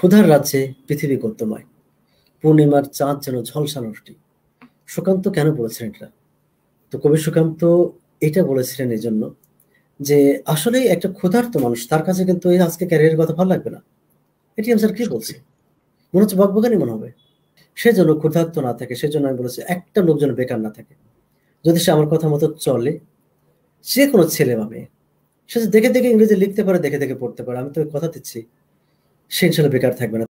ক্ষুধার রাজ্যে পৃথিবী গদ্যময় পূর্ণিমার চাঁদ যেন ঝলসানোটি সুকান্ত কেন বলেছেন এটা তো কবি সুকান্ত এটা বলেছিলেন এই জন্য যে আসলে একটা ক্ষুধার্ত মানুষ তার কাছে কিন্তু এই আজকে ক্যারিয়ারের কথা ভালো লাগবে না এটি স্যার কি বলছি মনে হচ্ছে বকবকানি মনে হবে সে যেন ক্ষুধার্ত না থাকে সেজন্য আমি বলেছি একটা লোক যেন বেকার না থাকে যদি সে আমার কথা মতো চলে যে কোনো ছেলে বা মেয়ে সে দেখে দেখে ইংরেজি লিখতে পারে দেখে দেখে পড়তে পারে আমি তো কথা দিচ্ছি সে ইনশাল্লাহ বেকার থাকবে না